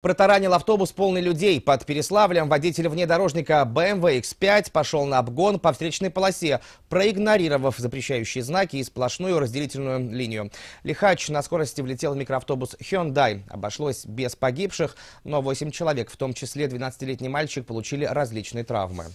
Протаранил автобус полный людей. Под Переславлем водитель внедорожника BMW X5 пошел на обгон по встречной полосе, проигнорировав запрещающие знаки и сплошную разделительную линию. Лихач на скорости влетел в микроавтобус Hyundai. Обошлось без погибших, но 8 человек, в том числе 12-летний мальчик, получили различные травмы.